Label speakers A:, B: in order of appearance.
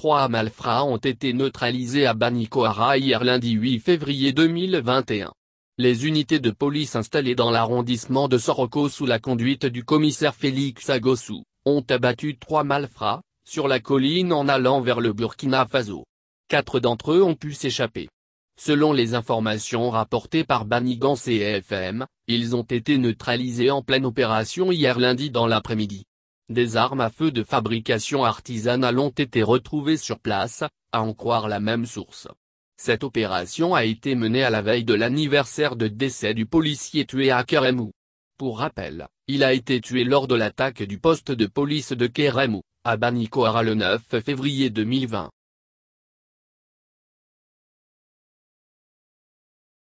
A: Trois malfrats ont été neutralisés à Banikoara hier lundi 8 février 2021. Les unités de police installées dans l'arrondissement de Soroko sous la conduite du commissaire Félix Agossou, ont abattu trois malfrats, sur la colline en allant vers le Burkina Faso. Quatre d'entre eux ont pu s'échapper. Selon les informations rapportées par Banigan CFM, ils ont été neutralisés en pleine opération hier lundi dans l'après-midi. Des armes à feu de fabrication artisanale ont été retrouvées sur place, à en croire la même source. Cette opération a été menée à la veille de l'anniversaire de décès du policier tué à Keremou. Pour rappel, il a été tué lors de l'attaque du poste de police de Keremou, à Banikoara le 9 février
B: 2020.